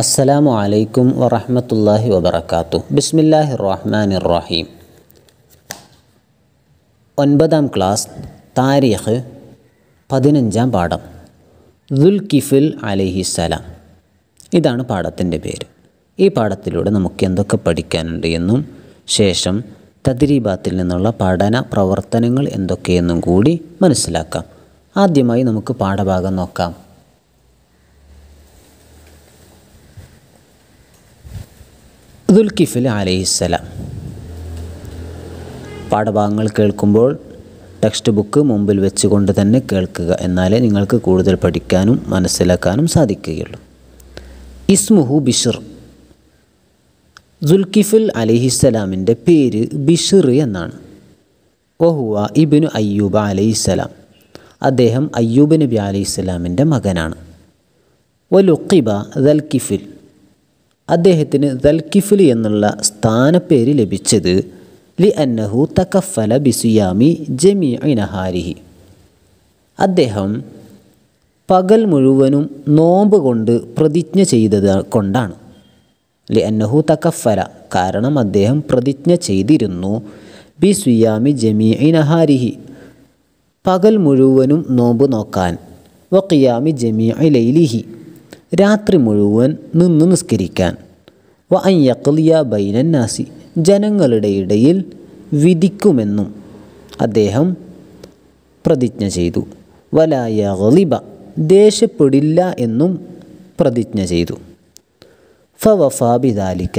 അസ്സലാമു അലൈക്കും വറഹമത്തല്ലാഹി വബർക്കാത്തു ബിസ്മില്ലാഹി റഹ്മാൻ റഹീം ഒൻപതാം ക്ലാസ് താരിഖ് പതിനഞ്ചാം പാഠം ദുൽകിഫിൽ സലാം ഇതാണ് പാഠത്തിൻ്റെ പേര് ഈ പാഠത്തിലൂടെ നമുക്ക് എന്തൊക്കെ പഠിക്കാനുണ്ട് എന്നും ശേഷം തദ്രീബാത്തിൽ നിന്നുള്ള പഠന പ്രവർത്തനങ്ങൾ എന്തൊക്കെയെന്നും കൂടി മനസ്സിലാക്കാം ആദ്യമായി നമുക്ക് പാഠഭാഗം നോക്കാം ദുൽഖിഫിൽ അലൈഹിസ്സലാം പാഠഭാഗങ്ങൾ കേൾക്കുമ്പോൾ ടെക്സ്റ്റ് ബുക്ക് മുമ്പിൽ വെച്ചുകൊണ്ട് തന്നെ കേൾക്കുക എന്നാലേ നിങ്ങൾക്ക് കൂടുതൽ പഠിക്കാനും മനസ്സിലാക്കാനും സാധിക്കുകയുള്ളൂ ഇസ്മുഹു ബിഷിർ ദുൽഖിഫുൽ അലിഹിസ്സലാമിൻ്റെ പേര് ബിഷിർ എന്നാണ് വഹുവ ഇബിനു അയ്യൂബ അലൈഹിസ്സലാം അദ്ദേഹം അയ്യൂബ് നബി അലൈഹിസ്സലാമിൻ്റെ മകനാണ് വലുക്കിബ ദൽകിഫിൽ അദ്ദേഹത്തിന് ദൽകിഫുലി എന്നുള്ള സ്ഥാനപ്പേര് ലഭിച്ചത് ലി അന്നഹു തക്കഫല ബിസുയാമി ജമി ഇനഹാരിഹി അദ്ദേഹം പകൽ മുഴുവനും നോമ്പ് കൊണ്ട് പ്രതിജ്ഞ ചെയ്തത് കൊണ്ടാണ് ലി അന്നഹു തക്കഫല കാരണം അദ്ദേഹം പ്രതിജ്ഞ ചെയ്തിരുന്നു ബി സുയാമി ജമി ഇനഹാരിഹി പകൽ മുഴുവനും നോമ്പ് നോക്കാൻ വക്കിയാമി ജമി ലൈലിഹി രാത്രി മുഴുവൻ നിന്ന് നിസ്കരിക്കാൻ വ അയ്യക്ലിയ ബൈനന്നാസി ജനങ്ങളുടെ ഇടയിൽ വിധിക്കുമെന്നും അദ്ദേഹം പ്രതിജ്ഞ ചെയ്തു വലായ ഗലിബ ദേഷ്യപ്പെടില്ല എന്നും പ്രതിജ്ഞ ചെയ്തു ഫവഫാബിദാലിക്ക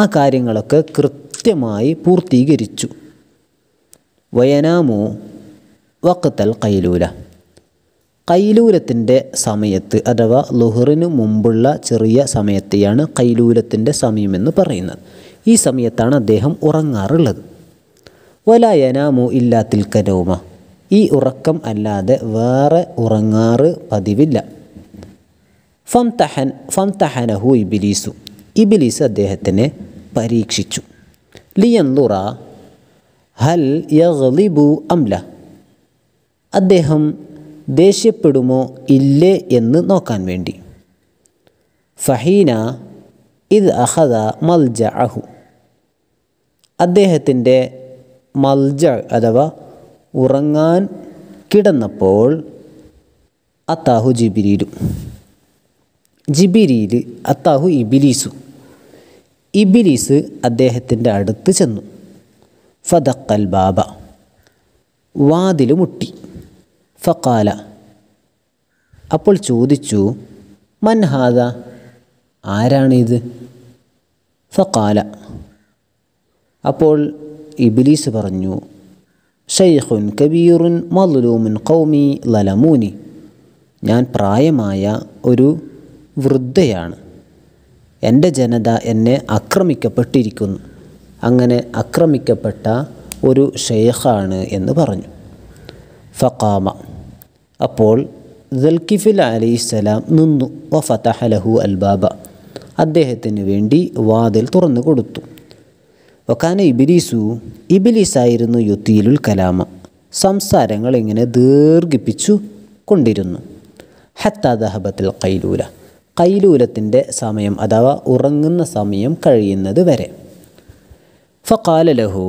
ആ കാര്യങ്ങളൊക്കെ കൃത്യമായി പൂർത്തീകരിച്ചു വയനാമോ വക്കത്തൽ കൈലൂല കൈലൂലത്തിൻ്റെ സമയത്ത് അഥവാ ലുഹറിന് മുമ്പുള്ള ചെറിയ സമയത്തെയാണ് കൈലൂലത്തിൻ്റെ സമയമെന്ന് പറയുന്നത് ഈ സമയത്താണ് അദ്ദേഹം ഉറങ്ങാറുള്ളത് വലായനാമു ഇല്ലാത്തിൽ കരോമ ഈ ഉറക്കം അല്ലാതെ വേറെ ഉറങ്ങാറ് പതിവില്ല ഫം തഹനഹു ഇബിലീസു ഇബിലീസ് അദ്ദേഹത്തിനെ പരീക്ഷിച്ചു ലിയന്തുറ ഹൽ യഗ്ലിബു അംല അദ്ദേഹം ദേഷ്യപ്പെടുമോ ഇല്ലേ എന്ന് നോക്കാൻ വേണ്ടി ഫഹീന ഇത് അഹദ മൽജ അഹു അദ്ദേഹത്തിൻ്റെ മൽജ അഥവാ ഉറങ്ങാൻ കിടന്നപ്പോൾ അത്താഹു ജിബിരിയിലു ജിബിരിയിൽ അത്താഹു ഇബിലീസു ഇബിലീസ് അദ്ദേഹത്തിൻ്റെ അടുത്ത് ചെന്നു ഫതക്കൽ ബാബ വാതിൽ മുട്ടി ഫക്കാല അപ്പോൾ ചോദിച്ചു മൻഹാദ ആരാണിത് ഫക്കാല അപ്പോൾ ഇബിലീസ് പറഞ്ഞു ഷെയ്ഖുൻ കബീറുൻ മദ്ലൂമുൻ കൗമി ലലമൂനി ഞാൻ പ്രായമായ ഒരു വൃദ്ധയാണ് എൻ്റെ ജനത എന്നെ ആക്രമിക്കപ്പെട്ടിരിക്കുന്നു അങ്ങനെ ആക്രമിക്കപ്പെട്ട ഒരു ഷെയ്ഖാണ് എന്ന് പറഞ്ഞു ഫക്കാമ അപ്പോൾ ദൽക്കിഫിൽ ഇസ്സലാം നിന്നു വഫതഹലഹു അൽബാബ അദ്ദേഹത്തിന് വേണ്ടി വാതിൽ തുറന്നു കൊടുത്തു ഒക്കാന ഇബിലീസു ആയിരുന്നു യുത്തിയിലുൽ കലാമ സംസാരങ്ങൾ ഇങ്ങനെ ദീർഘിപ്പിച്ചു കൊണ്ടിരുന്നു ഹത്താ കൈലൂല കൈലൂലത്തിൻ്റെ സമയം അഥവാ ഉറങ്ങുന്ന സമയം കഴിയുന്നത് വരെ ഫക്കാലലഹു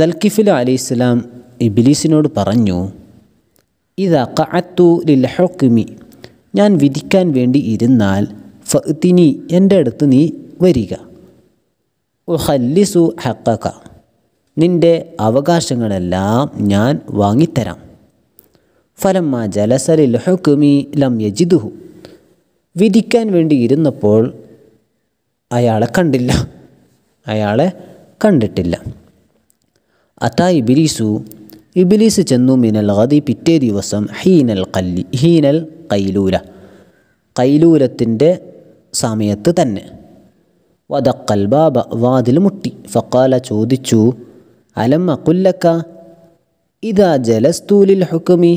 ദൽക്കിഫില അലി ഇസ്ലാം ഇബിലീസിനോട് പറഞ്ഞു ഇത് അക്കഅത്തു ലിൽഹൊക്കുമി ഞാൻ വിധിക്കാൻ വേണ്ടി ഇരുന്നാൽ ഫിനി എൻ്റെ അടുത്ത് നീ വരിക ഉഹല്ലിസു ഹക്കക്ക നിൻ്റെ അവകാശങ്ങളെല്ലാം ഞാൻ വാങ്ങിത്തരാം ഫലമ്മ ജലസലിൽ ഹുക്കുമി ലം യജിദുഹു വിധിക്കാൻ വേണ്ടി ഇരുന്നപ്പോൾ അയാളെ കണ്ടില്ല അയാളെ കണ്ടിട്ടില്ല അതാ ഇബിലീസു ഇബിലീസ് ചെന്നു മിനൽ ഗതി പിറ്റേ ദിവസം ഹീനൽ കല്ലി ഹീനൽ കൈലൂല കൈലൂലത്തിൻ്റെ സമയത്ത് തന്നെ വദക്കൽ ബാബ വാതിൽ മുട്ടി ഫക്കാല ചോദിച്ചു അലം അക്കുല്ലക്ക ഇതാ ജലസ്തൂലിൽ ഹുക്കുമി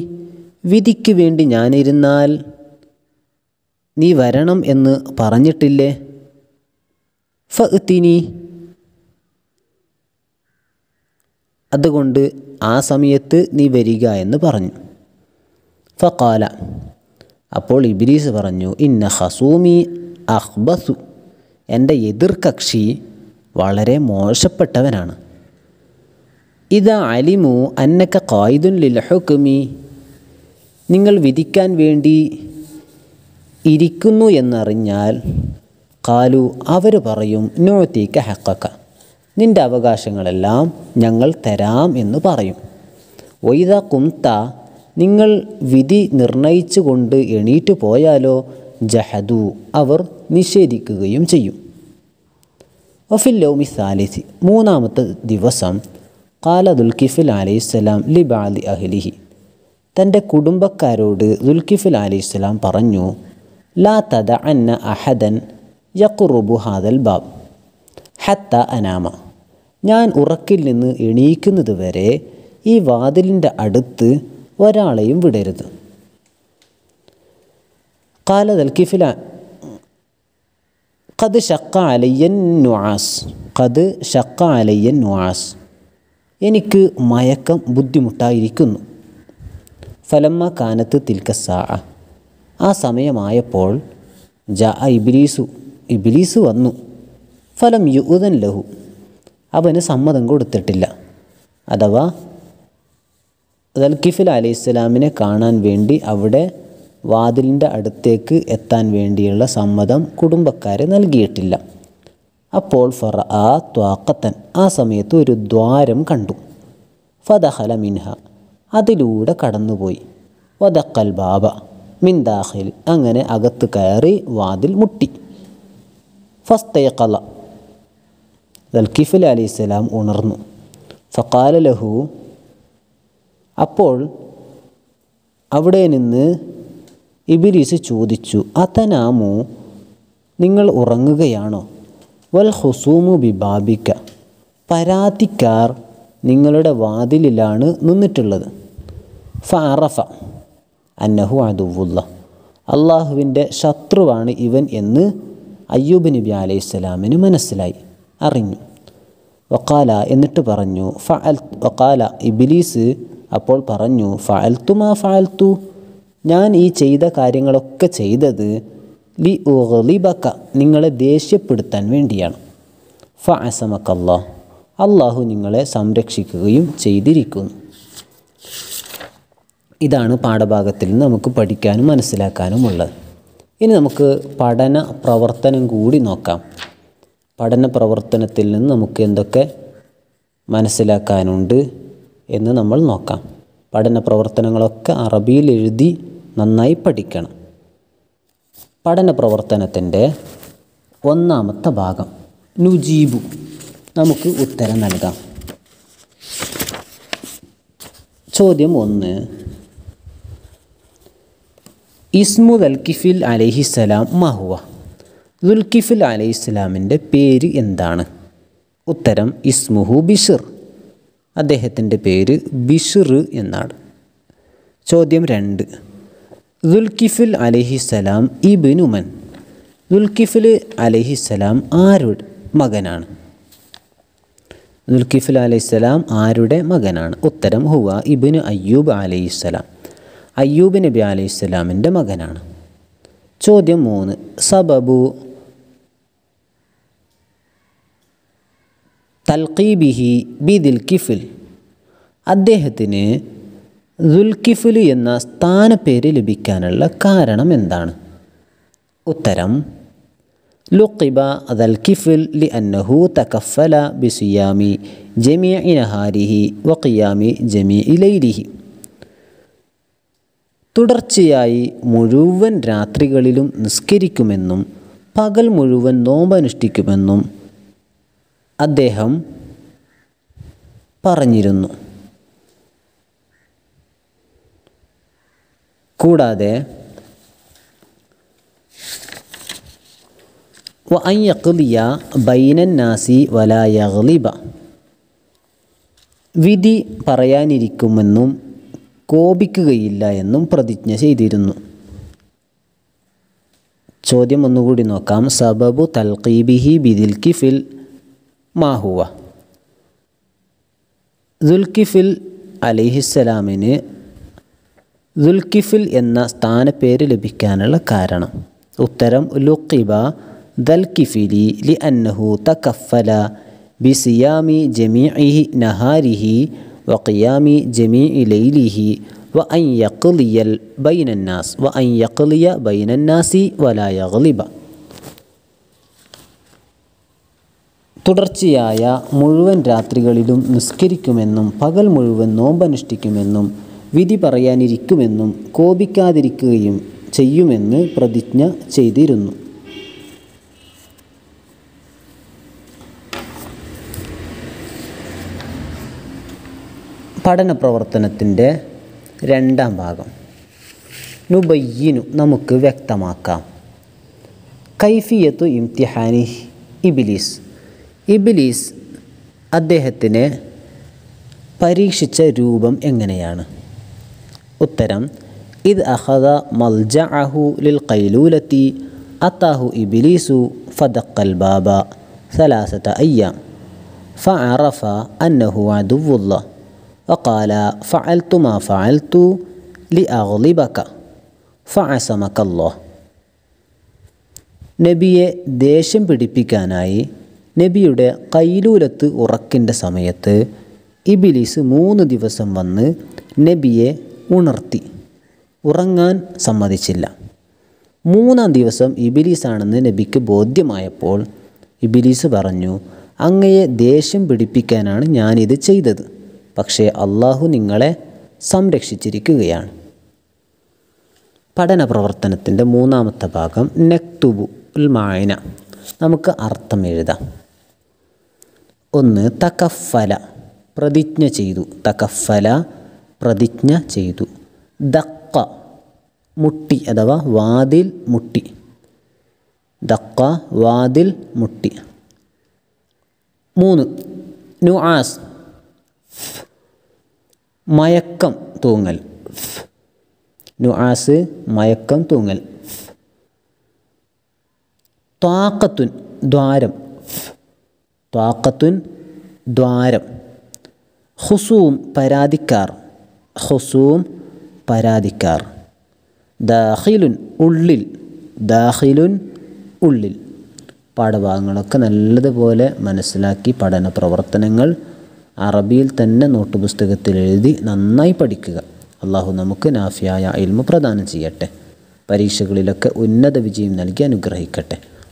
വിധിക്ക് വേണ്ടി ഞാനിരുന്നാൽ നീ വരണം എന്ന് പറഞ്ഞിട്ടില്ലേ ഫത്തിനി അതുകൊണ്ട് ആ സമയത്ത് നീ വരിക എന്ന് പറഞ്ഞു ഫക്കാല അപ്പോൾ ഇബിലീസ് പറഞ്ഞു ഇന്ന ഹസൂമി അഹ്ബസു എൻ്റെ എതിർകക്ഷി വളരെ മോശപ്പെട്ടവനാണ് ഇത് അലിമു അന്നക്ക കായുദുൻ ലിലഹുക്കുമി നിങ്ങൾ വിധിക്കാൻ വേണ്ടി ഇരിക്കുന്നു എന്നറിഞ്ഞാൽ കാലു അവർ പറയും നോത്തേക്ക് ഹക്കക്ക നിൻ്റെ അവകാശങ്ങളെല്ലാം ഞങ്ങൾ തരാം എന്ന് പറയും ഒയ്ത കുംത്ത നിങ്ങൾ വിധി നിർണയിച്ചു കൊണ്ട് എണീറ്റ് പോയാലോ ജഹദു അവർ നിഷേധിക്കുകയും ചെയ്യും ഒഫിൽ ലൗമി സാലിസി മൂന്നാമത്തെ ദിവസം കാല ദുൽഖിഫിൽ അലൈഹിസ്സലാം ലിബാലി അഹ്ലിഹി തൻ്റെ കുടുംബക്കാരോട് ദുൽഖിഫിൽ അലൈഹിസ്സലാം പറഞ്ഞു ലാ തദ അന്ന അഹദൻ യക്കുറുബു ഹാദൽ ബാബ് ഹത്ത അനാമ ഞാൻ ഉറക്കിൽ നിന്ന് എണീക്കുന്നത് വരെ ഈ വാതിലിൻ്റെ അടുത്ത് ഒരാളെയും വിടരുത് കാലതൽ കിഫില കത് ഷക്ക അലയ്യൻ നുആസ് കത് ഷക്ക അലയ്യൻ നുആസ് എനിക്ക് മയക്കം ബുദ്ധിമുട്ടായിരിക്കുന്നു ഫലമ്മ കാനത്ത് തിൽക്കസാ ആ സമയമായപ്പോൾ ജ ഇബിലീസു ഇബിലീസ് വന്നു ഫലം യുദൻ ലഹു അവന് സമ്മതം കൊടുത്തിട്ടില്ല അഥവാ ദൽക്കിഫിൽ അലി ഇസ്ലാമിനെ കാണാൻ വേണ്ടി അവിടെ വാതിലിൻ്റെ അടുത്തേക്ക് എത്താൻ വേണ്ടിയുള്ള സമ്മതം കുടുംബക്കാരെ നൽകിയിട്ടില്ല അപ്പോൾ ഫറ ആ ത്വാക്കത്തൻ ആ സമയത്ത് ഒരു ദ്വാരം കണ്ടു ഫതഹല മിൻഹ അതിലൂടെ കടന്നുപോയി വദക്കൽ ബാബ മിൻദാഹിൽ അങ്ങനെ അകത്ത് കയറി വാതിൽ മുട്ടി ഫസ്തയക്കല ദൽക്കിഫൽ അലി ഇസ്ലാം ഉണർന്നു ഫക്കാല ലഹു അപ്പോൾ അവിടെ നിന്ന് ഇബിലീസ് ചോദിച്ചു അതനാമു നിങ്ങൾ ഉറങ്ങുകയാണോ വൽ ഹുസൂമു ബിബാബിക്ക പരാതിക്കാർ നിങ്ങളുടെ വാതിലിലാണ് നിന്നിട്ടുള്ളത് ഫാറഫ അന്നഹു അതുവുള്ള അള്ളാഹുവിൻ്റെ ശത്രുവാണ് ഇവൻ എന്ന് അയ്യൂബ് നബി സ്വലാമിന് മനസ്സിലായി അറിഞ്ഞു വക്കാല എന്നിട്ട് പറഞ്ഞു ഫഅൽ വക്കാല ഇബിലീസ് അപ്പോൾ പറഞ്ഞു ഫഅൽത്തു മാ ഫഅൽത്തു ഞാൻ ഈ ചെയ്ത കാര്യങ്ങളൊക്കെ ചെയ്തത് ലി ഉഹ്ലിബക്ക നിങ്ങളെ ദേഷ്യപ്പെടുത്താൻ വേണ്ടിയാണ് ഫ അസമക്കല്ലാ അള്ളാഹു നിങ്ങളെ സംരക്ഷിക്കുകയും ചെയ്തിരിക്കുന്നു ഇതാണ് പാഠഭാഗത്തിൽ നിന്ന് നമുക്ക് പഠിക്കാനും മനസ്സിലാക്കാനുമുള്ളത് ഇനി നമുക്ക് പഠന പ്രവർത്തനം കൂടി നോക്കാം പഠന പ്രവർത്തനത്തിൽ നിന്ന് നമുക്ക് എന്തൊക്കെ മനസ്സിലാക്കാനുണ്ട് എന്ന് നമ്മൾ നോക്കാം പഠന പ്രവർത്തനങ്ങളൊക്കെ അറബിയിൽ എഴുതി നന്നായി പഠിക്കണം പഠന പ്രവർത്തനത്തിൻ്റെ ഒന്നാമത്തെ ഭാഗം നുജീബു നമുക്ക് ഉത്തരം നൽകാം ചോദ്യം ഒന്ന് ഇസ്മുൽ കിഫിൽ അലഹിസലാം മഹുവ ദുൽഖിഫുൽ അലൈഹി ഇസ്ലാമിൻ്റെ പേര് എന്താണ് ഉത്തരം ഇസ്മുഹു ബിഷിർ അദ്ദേഹത്തിൻ്റെ പേര് ബിഷിർ എന്നാണ് ചോദ്യം രണ്ട് ദുൽഖിഫിൽ സ്ലാം ഇബിനുമൻ ദുൽഖിഫിൽ സ്ലാം ആരുടെ മകനാണ് ദുൽഖിഫിൽ അലൈഹിസ്സലാം ആരുടെ മകനാണ് ഉത്തരം ഹുവ ഇബിന് അയ്യൂബ് സ്വലാം അയ്യൂബ് നബി സ്വലാമിൻ്റെ മകനാണ് ചോദ്യം മൂന്ന് സബബു തൽക്കീബിഹി ബി ദിൽക്കിഫിൽ അദ്ദേഹത്തിന് ദുൽകിഫുൽ എന്ന സ്ഥാനപ്പേര് ലഭിക്കാനുള്ള കാരണം എന്താണ് ഉത്തരം ലുക്കിബ ദൽക്കിഫിൽ ലി അന്നഹു തക്കഫല ബിസുയാമി ജമി ഇനഹാരിഹി വക്കിയാമി ജമി ഇലൈലിഹി തുടർച്ചയായി മുഴുവൻ രാത്രികളിലും നിസ്കരിക്കുമെന്നും പകൽ മുഴുവൻ നോമ്പനുഷ്ഠിക്കുമെന്നും അദ്ദേഹം പറഞ്ഞിരുന്നു കൂടാതെ ബൈനന്നാസി വലായഗ്ലിബ വിധി പറയാനിരിക്കുമെന്നും കോപിക്കുകയില്ല എന്നും പ്രതിജ്ഞ ചെയ്തിരുന്നു ചോദ്യം ഒന്നുകൂടി നോക്കാം സബബു തൽക്കീബിഹി ബിദിൽ കിഫിൽ ما هو ذو الكفل عليه السلام ذو الكفل ذلكفل എന്ന സ്ഥാന പേര് ലഭിക്കാനുള്ള കാരണം لقبا ذا الكفل لأنه تكفل بصيام جميع نهاره وقيام جميع ليله وأن يقلي بين الناس وأن يقلي بين الناس ولا يغلب തുടർച്ചയായ മുഴുവൻ രാത്രികളിലും നിസ്കരിക്കുമെന്നും പകൽ മുഴുവൻ നോമ്പനുഷ്ഠിക്കുമെന്നും വിധി പറയാനിരിക്കുമെന്നും കോപിക്കാതിരിക്കുകയും ചെയ്യുമെന്ന് പ്രതിജ്ഞ ചെയ്തിരുന്നു പഠനപ്രവർത്തനത്തിൻ്റെ രണ്ടാം ഭാഗം നുബയ്യനു നമുക്ക് വ്യക്തമാക്കാം കൈഫിയത്തു ഇംതിഹാനി ഇബിലിസ് ഇബിലീസ് അദ്ദേഹത്തിനെ പരീക്ഷിച്ച രൂപം എങ്ങനെയാണ് ഉത്തരം ഇത് إذ أخذ ملجعه للقيلولة أطاه إبليس فدق الباب ثلاثة أيام فعرف أنه عدو الله وقال فعلت ما فعلت لأغلبك فعصمك الله نبي ديشم بدي بيكاناي നബിയുടെ കൈലൂലത്ത് ഉറക്കിൻ്റെ സമയത്ത് ഇബിലീസ് മൂന്ന് ദിവസം വന്ന് നബിയെ ഉണർത്തി ഉറങ്ങാൻ സമ്മതിച്ചില്ല മൂന്നാം ദിവസം ഇബിലീസാണെന്ന് നബിക്ക് ബോധ്യമായപ്പോൾ ഇബിലീസ് പറഞ്ഞു അങ്ങയെ ദേഷ്യം പിടിപ്പിക്കാനാണ് ഞാനിത് ചെയ്തത് പക്ഷേ അള്ളാഹു നിങ്ങളെ സംരക്ഷിച്ചിരിക്കുകയാണ് പഠന പ്രവർത്തനത്തിൻ്റെ മൂന്നാമത്തെ ഭാഗം നെക്തുബു ഉൽ മായന നമുക്ക് അർത്ഥം എഴുതാം ഒന്ന് തകഫല പ്രതിജ്ഞ ചെയ്തു തകഫല പ്രതിജ്ഞ ചെയ്തു ദക്ക മുട്ടി അഥവാ വാതിൽ മുട്ടി ദക്ക വാതിൽ മുട്ടി മൂന്ന് നുആസ് മയക്കം തൂങ്ങൽ നുആസ് മയക്കം തൂങ്ങൽ ത്വാക്കത്തുൻ ദ്വാരം ത്വാക്കത്തുൻ ദ്വാരം ഹുസൂം പരാതിക്കാർ ഹുസൂം പരാതിക്കാർ ദാഹിലുൻ ഉള്ളിൽ ദാഹിലുൻ ഉള്ളിൽ പാഠഭാഗങ്ങളൊക്കെ നല്ലതുപോലെ മനസ്സിലാക്കി പഠന പ്രവർത്തനങ്ങൾ അറബിയിൽ തന്നെ നോട്ട് പുസ്തകത്തിൽ എഴുതി നന്നായി പഠിക്കുക അള്ളാഹു നമുക്ക് നാഫിയായ ഇൽമ പ്രദാനം ചെയ്യട്ടെ പരീക്ഷകളിലൊക്കെ ഉന്നത വിജയം നൽകി അനുഗ്രഹിക്കട്ടെ